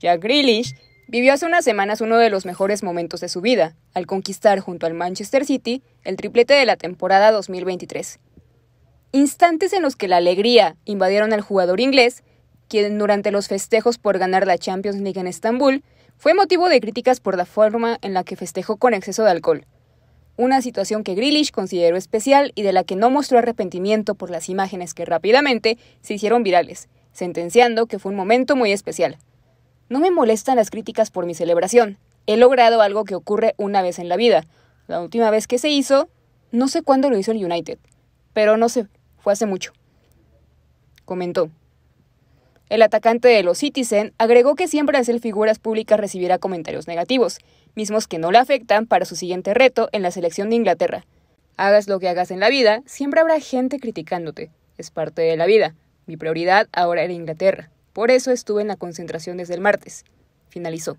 Jack Grealish vivió hace unas semanas uno de los mejores momentos de su vida, al conquistar junto al Manchester City el triplete de la temporada 2023. Instantes en los que la alegría invadieron al jugador inglés, quien durante los festejos por ganar la Champions League en Estambul fue motivo de críticas por la forma en la que festejó con exceso de alcohol. Una situación que Grealish consideró especial y de la que no mostró arrepentimiento por las imágenes que rápidamente se hicieron virales, sentenciando que fue un momento muy especial. No me molestan las críticas por mi celebración. He logrado algo que ocurre una vez en la vida. La última vez que se hizo, no sé cuándo lo hizo el United, pero no sé, fue hace mucho. Comentó. El atacante de los Citizen agregó que siempre hacer figuras públicas recibirá comentarios negativos, mismos que no le afectan para su siguiente reto en la selección de Inglaterra. Hagas lo que hagas en la vida, siempre habrá gente criticándote. Es parte de la vida. Mi prioridad ahora era Inglaterra. Por eso estuve en la concentración desde el martes. Finalizó.